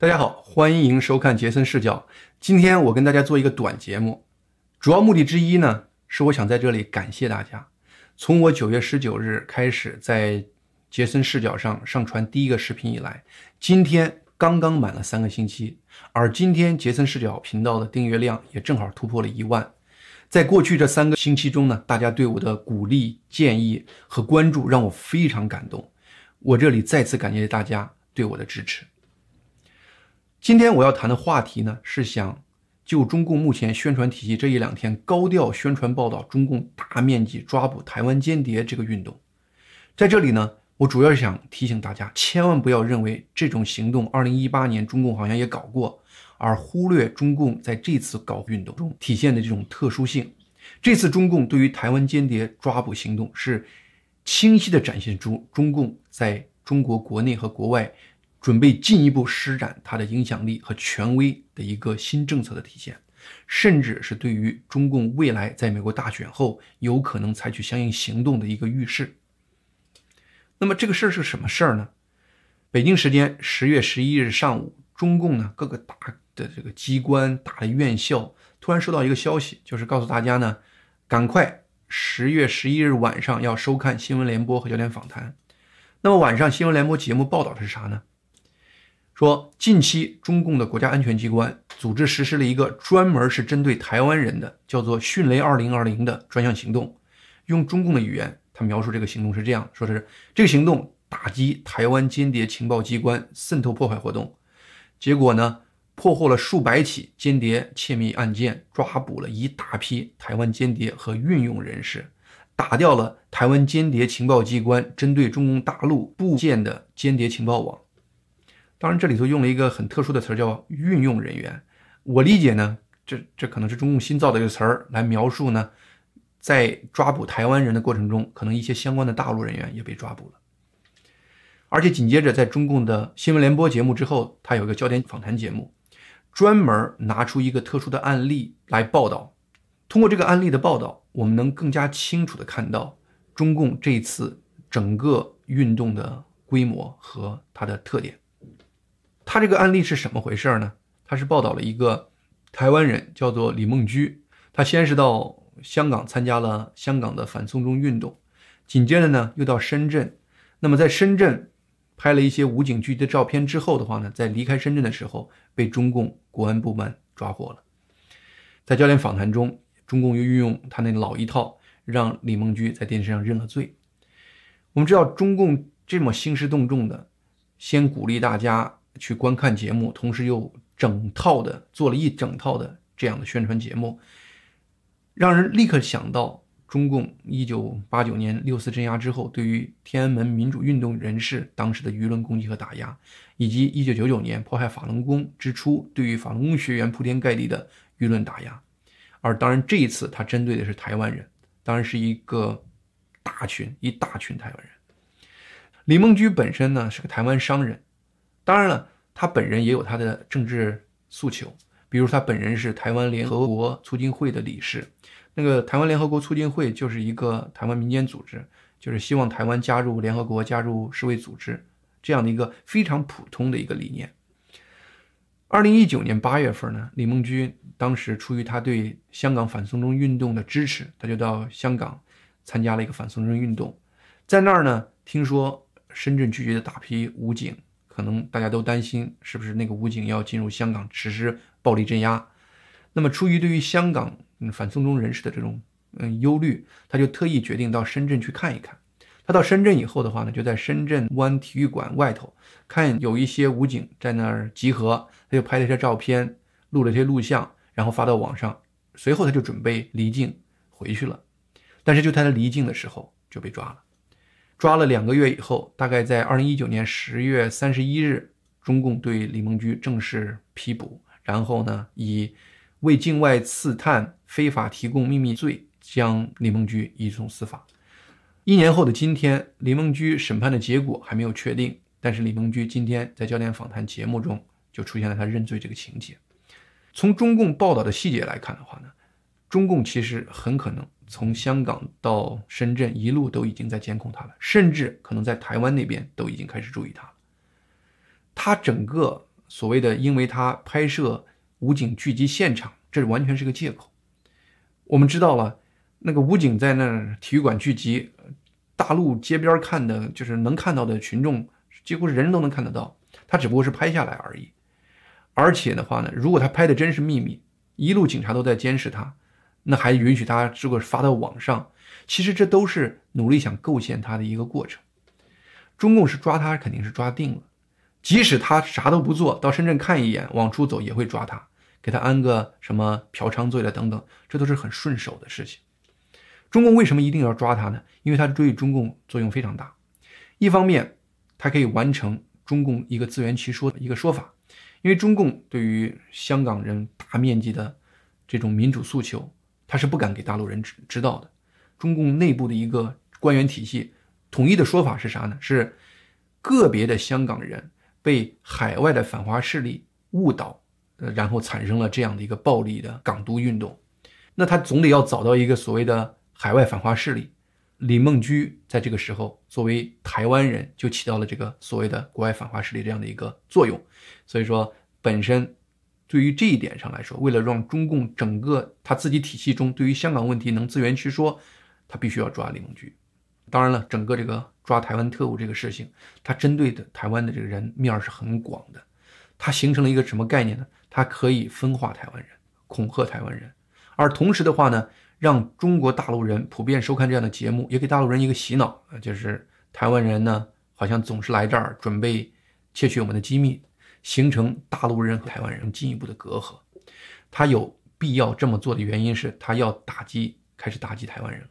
大家好，欢迎收看杰森视角。今天我跟大家做一个短节目，主要目的之一呢是我想在这里感谢大家。从我九月十九日开始在杰森视角上上传第一个视频以来，今天刚刚满了三个星期，而今天杰森视角频道的订阅量也正好突破了一万。在过去这三个星期中呢，大家对我的鼓励、建议和关注让我非常感动。我这里再次感谢大家对我的支持。今天我要谈的话题呢，是想就中共目前宣传体系这一两天高调宣传报道中共大面积抓捕台湾间谍这个运动，在这里呢，我主要是想提醒大家，千万不要认为这种行动二零一八年中共好像也搞过，而忽略中共在这次搞运动中体现的这种特殊性。这次中共对于台湾间谍抓捕行动是清晰地展现出中共在中国国内和国外。准备进一步施展它的影响力和权威的一个新政策的体现，甚至是对于中共未来在美国大选后有可能采取相应行动的一个预示。那么这个事儿是什么事儿呢？北京时间十月十一日上午，中共呢各个大的这个机关、大的院校突然收到一个消息，就是告诉大家呢，赶快十月十一日晚上要收看新闻联播和焦点访谈。那么晚上新闻联播节目报道的是啥呢？说，近期中共的国家安全机关组织实施了一个专门是针对台湾人的，叫做“迅雷二零二零”的专项行动。用中共的语言，他描述这个行动是这样，说是这个行动打击台湾间谍情报机关渗透破坏活动。结果呢，破获了数百起间谍窃密案件，抓捕了一大批台湾间谍和运用人士，打掉了台湾间谍情报机关针对中共大陆部件的间谍情报网。当然，这里头用了一个很特殊的词儿，叫“运用人员”。我理解呢，这这可能是中共新造的一个词儿，来描述呢，在抓捕台湾人的过程中，可能一些相关的大陆人员也被抓捕了。而且紧接着，在中共的新闻联播节目之后，它有一个焦点访谈节目，专门拿出一个特殊的案例来报道。通过这个案例的报道，我们能更加清楚的看到中共这次整个运动的规模和它的特点。他这个案例是什么回事呢？他是报道了一个台湾人，叫做李梦驹。他先是到香港参加了香港的反送中运动，紧接着呢又到深圳。那么在深圳拍了一些武警击的照片之后的话呢，在离开深圳的时候被中共国安部门抓获了。在焦点访谈中，中共又运用他那老一套，让李梦驹在电视上认了罪。我们知道中共这么兴师动众的，先鼓励大家。去观看节目，同时又整套的做了一整套的这样的宣传节目，让人立刻想到中共一九八九年六四镇压之后，对于天安门民主运动人士当时的舆论攻击和打压，以及一九九九年迫害法轮功之初，对于法轮功学员铺天盖地的舆论打压。而当然，这一次他针对的是台湾人，当然是一个大群，一大群台湾人。李梦驹本身呢是个台湾商人。当然了，他本人也有他的政治诉求，比如他本人是台湾联合国促进会的理事。那个台湾联合国促进会就是一个台湾民间组织，就是希望台湾加入联合国、加入世卫组织这样的一个非常普通的一个理念。二零一九年八月份呢，李梦君当时出于他对香港反送中运动的支持，他就到香港参加了一个反送中运动，在那儿呢，听说深圳聚集了大批武警。可能大家都担心，是不是那个武警要进入香港实施暴力镇压？那么出于对于香港反送中人士的这种嗯忧虑，他就特意决定到深圳去看一看。他到深圳以后的话呢，就在深圳湾体育馆外头看有一些武警在那儿集合，他就拍了一些照片，录了一些录像，然后发到网上。随后他就准备离境回去了，但是就他离境的时候就被抓了。抓了两个月以后，大概在二零一九年十月三十一日，中共对李梦居正式批捕。然后呢，以为境外刺探、非法提供秘密罪，将李梦居移送司法。一年后的今天，李梦居审判的结果还没有确定。但是李梦居今天在焦点访谈节目中就出现了他认罪这个情节。从中共报道的细节来看的话呢，中共其实很可能。从香港到深圳，一路都已经在监控他了，甚至可能在台湾那边都已经开始注意他了。他整个所谓的，因为他拍摄武警聚集现场，这完全是个借口。我们知道了，那个武警在那体育馆聚集，大陆街边看的，就是能看到的群众，几乎是人人都能看得到。他只不过是拍下来而已。而且的话呢，如果他拍的真是秘密，一路警察都在监视他。那还允许他如果发到网上，其实这都是努力想构陷他的一个过程。中共是抓他，肯定是抓定了。即使他啥都不做，到深圳看一眼，往出走也会抓他，给他安个什么嫖娼罪了等等，这都是很顺手的事情。中共为什么一定要抓他呢？因为他对中共作用非常大。一方面，他可以完成中共一个自圆其说的一个说法，因为中共对于香港人大面积的这种民主诉求。他是不敢给大陆人知知道的，中共内部的一个官员体系，统一的说法是啥呢？是个别的香港人被海外的反华势力误导，呃，然后产生了这样的一个暴力的港独运动。那他总得要找到一个所谓的海外反华势力，李梦驹在这个时候作为台湾人就起到了这个所谓的国外反华势力这样的一个作用。所以说本身。对于这一点上来说，为了让中共整个他自己体系中对于香港问题能自圆其说，他必须要抓李梦菊。当然了，整个这个抓台湾特务这个事情，他针对的台湾的这个人面儿是很广的。它形成了一个什么概念呢？它可以分化台湾人，恐吓台湾人，而同时的话呢，让中国大陆人普遍收看这样的节目，也给大陆人一个洗脑，就是台湾人呢好像总是来这儿准备窃取我们的机密。形成大陆人和台湾人进一步的隔阂，他有必要这么做的原因是，他要打击，开始打击台湾人了。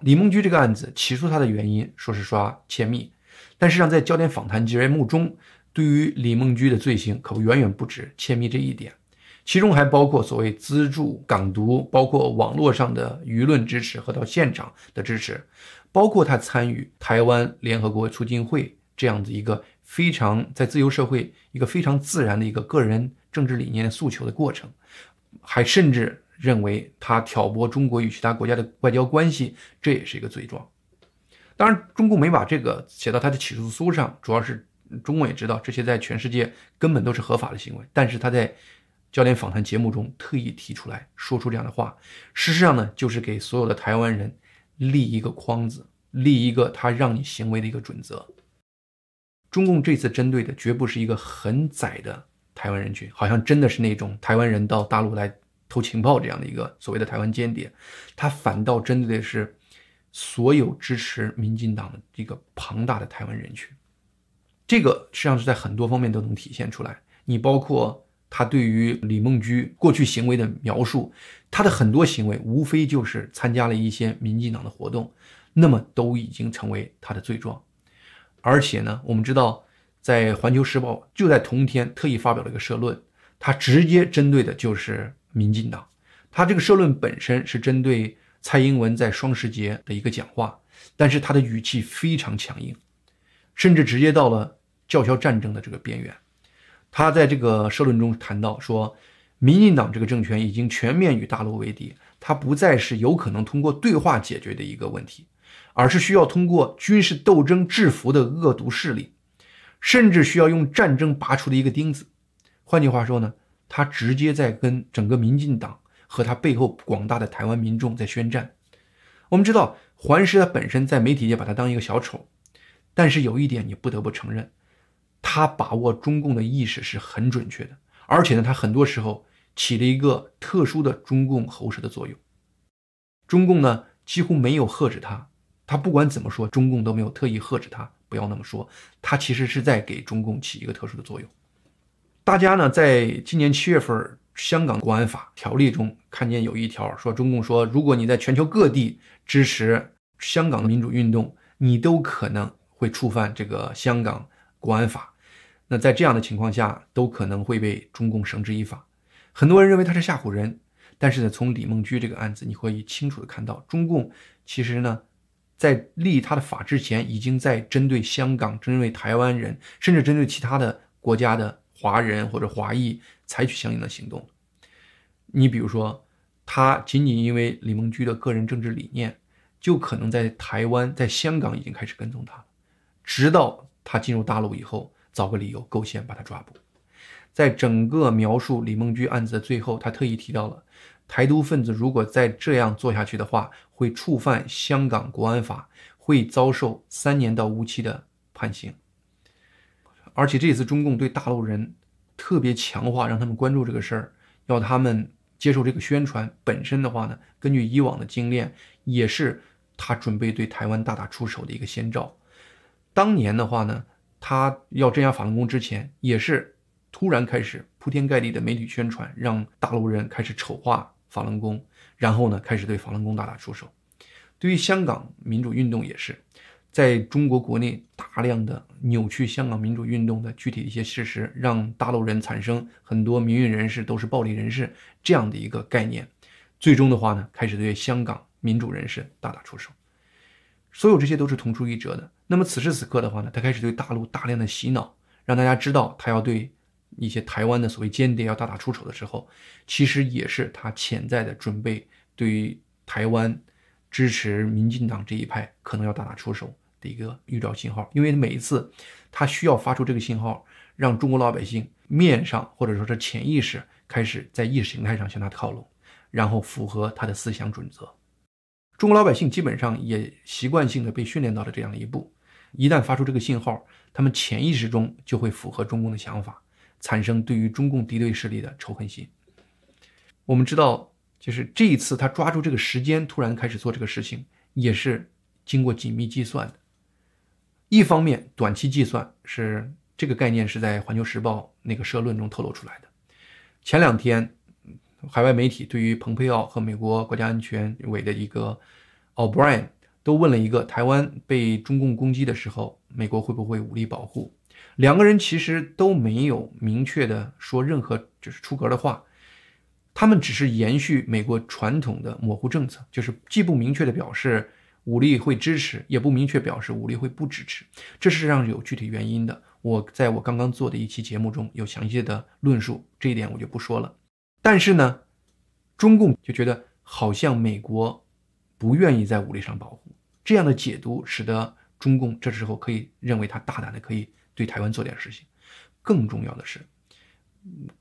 李梦居这个案子起诉他的原因，说是刷窃密，但实际上在焦点访谈节目中，对于李梦居的罪行可远远不止窃密这一点，其中还包括所谓资助港独，包括网络上的舆论支持和到现场的支持，包括他参与台湾联合国促进会这样的一个。非常在自由社会一个非常自然的一个个人政治理念诉求的过程，还甚至认为他挑拨中国与其他国家的外交关系，这也是一个罪状。当然，中共没把这个写到他的起诉书上，主要是中共也知道这些在全世界根本都是合法的行为。但是他在焦点访谈节目中特意提出来说出这样的话，事实上呢，就是给所有的台湾人立一个框子，立一个他让你行为的一个准则。中共这次针对的绝不是一个很窄的台湾人群，好像真的是那种台湾人到大陆来偷情报这样的一个所谓的台湾间谍，他反倒针对的是所有支持民进党的一个庞大的台湾人群。这个实际上是在很多方面都能体现出来。你包括他对于李梦驹过去行为的描述，他的很多行为无非就是参加了一些民进党的活动，那么都已经成为他的罪状。而且呢，我们知道，在《环球时报》就在同一天特意发表了一个社论，他直接针对的就是民进党。他这个社论本身是针对蔡英文在双十节的一个讲话，但是他的语气非常强硬，甚至直接到了叫嚣战争的这个边缘。他在这个社论中谈到说，民进党这个政权已经全面与大陆为敌，它不再是有可能通过对话解决的一个问题。而是需要通过军事斗争制服的恶毒势力，甚至需要用战争拔出的一个钉子。换句话说呢，他直接在跟整个民进党和他背后广大的台湾民众在宣战。我们知道，环实他本身在媒体界把他当一个小丑，但是有一点你不得不承认，他把握中共的意识是很准确的，而且呢，他很多时候起了一个特殊的中共喉舌的作用。中共呢，几乎没有喝止他。他不管怎么说，中共都没有特意呵斥他不要那么说，他其实是在给中共起一个特殊的作用。大家呢，在今年七月份香港国安法条例中看见有一条说，中共说，如果你在全球各地支持香港的民主运动，你都可能会触犯这个香港国安法，那在这样的情况下，都可能会被中共绳之以法。很多人认为他是吓唬人，但是呢，从李梦驹这个案子，你可以清楚的看到，中共其实呢。在立他的法之前，已经在针对香港、针对台湾人，甚至针对其他的国家的华人或者华裔采取相应的行动。你比如说，他仅仅因为李梦驹的个人政治理念，就可能在台湾、在香港已经开始跟踪他直到他进入大陆以后，找个理由构陷把他抓捕。在整个描述李梦驹案子的最后，他特意提到了。台独分子如果再这样做下去的话，会触犯香港国安法，会遭受三年到无期的判刑。而且这次中共对大陆人特别强化，让他们关注这个事儿，要他们接受这个宣传。本身的话呢，根据以往的经验，也是他准备对台湾大打出手的一个先兆。当年的话呢，他要镇压法轮功之前，也是突然开始。铺天盖地的媒体宣传，让大陆人开始丑化法轮功，然后呢，开始对法轮功大打出手。对于香港民主运动也是，在中国国内大量的扭曲香港民主运动的具体一些事实，让大陆人产生很多民运人士都是暴力人士这样的一个概念。最终的话呢，开始对香港民主人士大打出手。所有这些都是同出一辙的。那么此时此刻的话呢，他开始对大陆大量的洗脑，让大家知道他要对。一些台湾的所谓间谍要大打出手的时候，其实也是他潜在的准备对于台湾支持民进党这一派可能要大打出手的一个预兆信号。因为每一次他需要发出这个信号，让中国老百姓面上或者说潜意识开始在意识形态上向他靠拢，然后符合他的思想准则。中国老百姓基本上也习惯性的被训练到了这样一步，一旦发出这个信号，他们潜意识中就会符合中共的想法。产生对于中共敌对势力的仇恨心。我们知道，就是这一次他抓住这个时间，突然开始做这个事情，也是经过紧密计算的。一方面，短期计算是这个概念是在《环球时报》那个社论中透露出来的。前两天，海外媒体对于蓬佩奥和美国国家安全委的一个奥布莱恩都问了一个：台湾被中共攻击的时候，美国会不会武力保护？两个人其实都没有明确的说任何就是出格的话，他们只是延续美国传统的模糊政策，就是既不明确的表示武力会支持，也不明确表示武力会不支持。这是上有具体原因的，我在我刚刚做的一期节目中有详细的论述，这一点我就不说了。但是呢，中共就觉得好像美国不愿意在武力上保护，这样的解读使得中共这时候可以认为他大胆的可以。对台湾做点事情，更重要的是，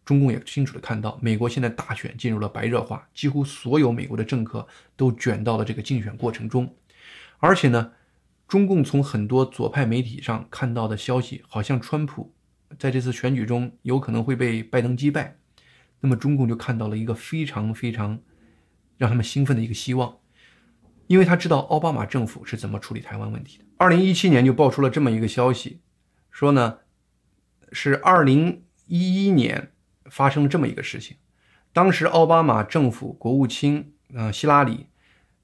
中共也清楚的看到，美国现在大选进入了白热化，几乎所有美国的政客都卷到了这个竞选过程中。而且呢，中共从很多左派媒体上看到的消息，好像川普在这次选举中有可能会被拜登击败，那么中共就看到了一个非常非常让他们兴奋的一个希望，因为他知道奥巴马政府是怎么处理台湾问题的。二零一七年就爆出了这么一个消息。说呢，是二零一一年发生了这么一个事情，当时奥巴马政府国务卿嗯希拉里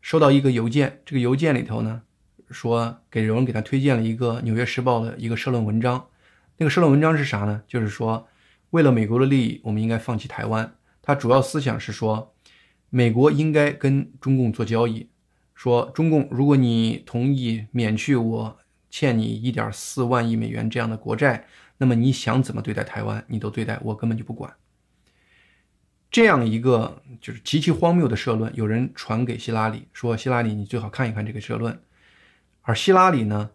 收到一个邮件，这个邮件里头呢说给荣给他推荐了一个《纽约时报》的一个社论文章，那个社论文章是啥呢？就是说为了美国的利益，我们应该放弃台湾。他主要思想是说，美国应该跟中共做交易，说中共如果你同意免去我。欠你一点四万亿美元这样的国债，那么你想怎么对待台湾，你都对待我根本就不管。这样一个就是极其荒谬的社论，有人传给希拉里说：“希拉里，你最好看一看这个社论。”而希拉里呢，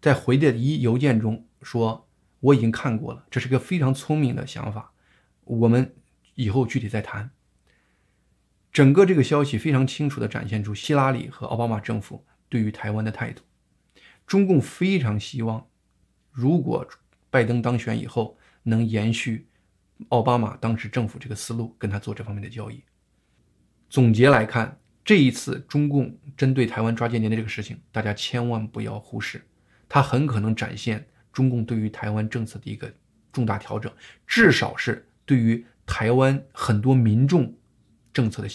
在回的一邮件中说：“我已经看过了，这是个非常聪明的想法，我们以后具体再谈。”整个这个消息非常清楚的展现出希拉里和奥巴马政府对于台湾的态度。中共非常希望，如果拜登当选以后能延续奥巴马当时政府这个思路，跟他做这方面的交易。总结来看，这一次中共针对台湾抓间谍的这个事情，大家千万不要忽视，它很可能展现中共对于台湾政策的一个重大调整，至少是对于台湾很多民众政策的。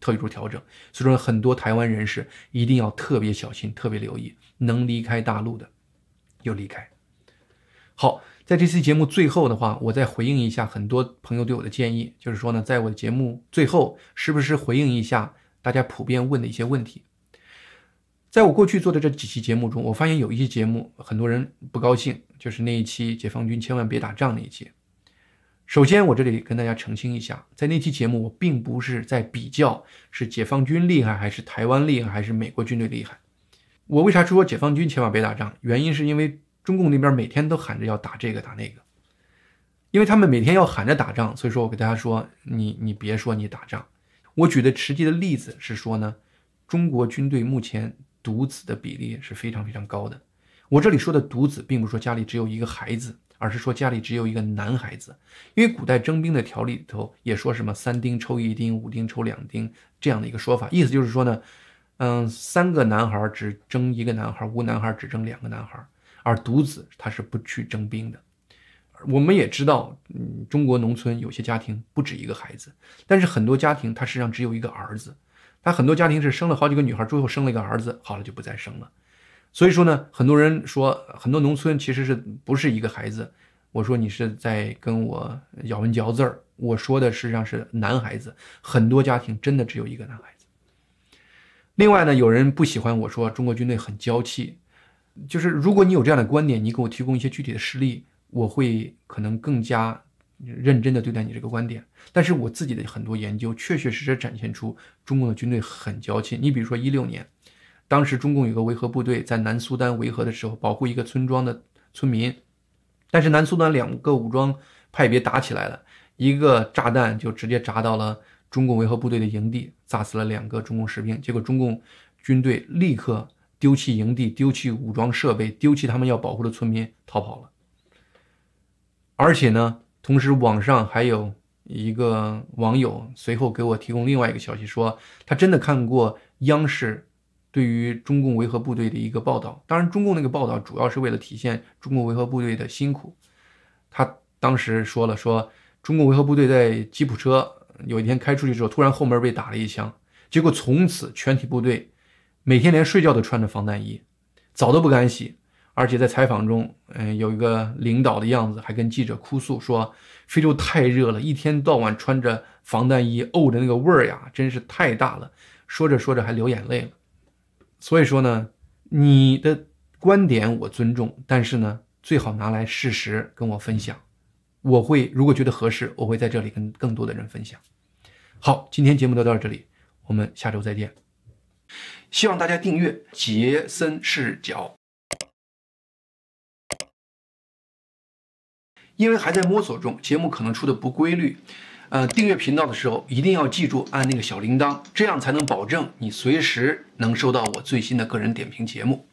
特殊调整，所以说很多台湾人士一定要特别小心，特别留意，能离开大陆的，就离开。好，在这期节目最后的话，我再回应一下很多朋友对我的建议，就是说呢，在我的节目最后，是不是回应一下大家普遍问的一些问题？在我过去做的这几期节目中，我发现有一期节目很多人不高兴，就是那一期解放军千万别打仗那一期。首先，我这里跟大家澄清一下，在那期节目，我并不是在比较是解放军厉害还是台湾厉害还是美国军队厉害。我为啥说解放军千万别打仗？原因是因为中共那边每天都喊着要打这个打那个，因为他们每天要喊着打仗，所以说，我给大家说，你你别说你打仗。我举的实际的例子是说呢，中国军队目前独子的比例是非常非常高的。我这里说的独子，并不是说家里只有一个孩子。而是说家里只有一个男孩子，因为古代征兵的条例里头也说什么三丁抽一丁，五丁抽两丁这样的一个说法，意思就是说呢，嗯，三个男孩只征一个男孩，无男孩只征两个男孩，而独子他是不去征兵的。我们也知道，嗯，中国农村有些家庭不止一个孩子，但是很多家庭他实际上只有一个儿子，他很多家庭是生了好几个女孩，最后生了一个儿子，好了就不再生了。所以说呢，很多人说很多农村其实是不是一个孩子？我说你是在跟我咬文嚼字儿。我说的实际上是男孩子，很多家庭真的只有一个男孩子。另外呢，有人不喜欢我说中国军队很娇气，就是如果你有这样的观点，你给我提供一些具体的实例，我会可能更加认真的对待你这个观点。但是我自己的很多研究确确实实展现出中国的军队很娇气。你比如说一六年。当时中共有个维和部队在南苏丹维和的时候，保护一个村庄的村民，但是南苏丹两个武装派别打起来了，一个炸弹就直接炸到了中共维和部队的营地，炸死了两个中共士兵。结果中共军队立刻丢弃营地，丢弃武装设备，丢弃他们要保护的村民，逃跑了。而且呢，同时网上还有一个网友随后给我提供另外一个消息，说他真的看过央视。对于中共维和部队的一个报道，当然中共那个报道主要是为了体现中共维和部队的辛苦。他当时说了，说中共维和部队在吉普车有一天开出去之后，突然后门被打了一枪，结果从此全体部队每天连睡觉都穿着防弹衣，澡都不敢洗。而且在采访中，嗯，有一个领导的样子还跟记者哭诉说，非洲太热了，一天到晚穿着防弹衣，沤的那个味儿呀，真是太大了。说着说着还流眼泪了。所以说呢，你的观点我尊重，但是呢，最好拿来事实跟我分享，我会如果觉得合适，我会在这里跟更多的人分享。好，今天节目就到这里，我们下周再见。希望大家订阅杰森视角，因为还在摸索中，节目可能出的不规律。呃，订阅频道的时候一定要记住按那个小铃铛，这样才能保证你随时能收到我最新的个人点评节目。